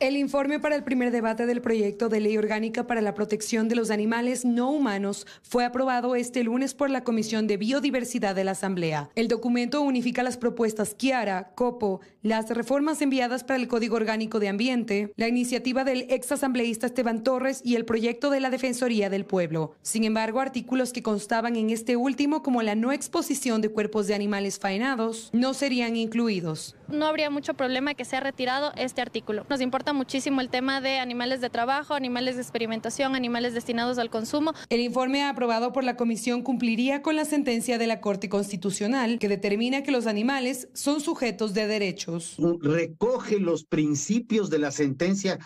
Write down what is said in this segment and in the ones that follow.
El informe para el primer debate del proyecto de ley orgánica para la protección de los animales no humanos fue aprobado este lunes por la Comisión de Biodiversidad de la Asamblea. El documento unifica las propuestas Kiara, Copo, las reformas enviadas para el Código Orgánico de Ambiente, la iniciativa del exasambleísta Esteban Torres y el proyecto de la Defensoría del Pueblo. Sin embargo, artículos que constaban en este último, como la no exposición de cuerpos de animales faenados, no serían incluidos. No habría mucho problema que sea retirado este artículo. Nos importa muchísimo el tema de animales de trabajo, animales de experimentación, animales destinados al consumo. El informe aprobado por la comisión cumpliría con la sentencia de la Corte Constitucional que determina que los animales son sujetos de derechos. Recoge los principios de la sentencia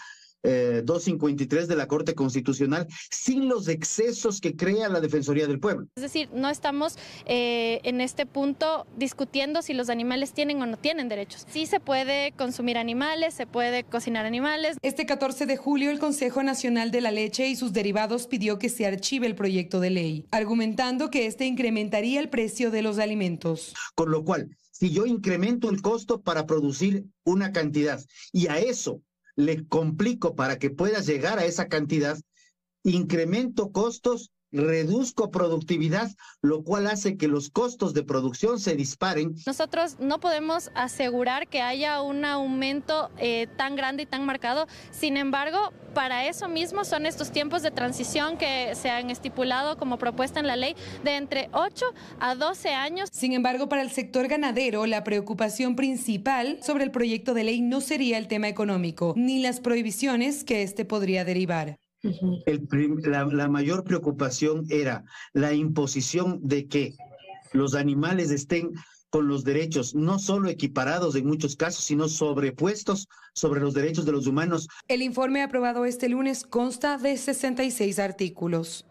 253 eh, de la Corte Constitucional sin los excesos que crea la Defensoría del Pueblo. Es decir, no estamos eh, en este punto discutiendo si los animales tienen o no tienen derechos. Sí se puede consumir animales, se puede cocinar animales. Este 14 de julio el Consejo Nacional de la Leche y sus derivados pidió que se archive el proyecto de ley, argumentando que este incrementaría el precio de los alimentos. Con lo cual, si yo incremento el costo para producir una cantidad y a eso le complico para que pueda llegar a esa cantidad, incremento costos reduzco productividad, lo cual hace que los costos de producción se disparen. Nosotros no podemos asegurar que haya un aumento eh, tan grande y tan marcado, sin embargo, para eso mismo son estos tiempos de transición que se han estipulado como propuesta en la ley de entre 8 a 12 años. Sin embargo, para el sector ganadero, la preocupación principal sobre el proyecto de ley no sería el tema económico, ni las prohibiciones que este podría derivar la, la mayor preocupación era la imposición de que los animales estén con los derechos, no solo equiparados en muchos casos, sino sobrepuestos sobre los derechos de los humanos. El informe aprobado este lunes consta de 66 artículos.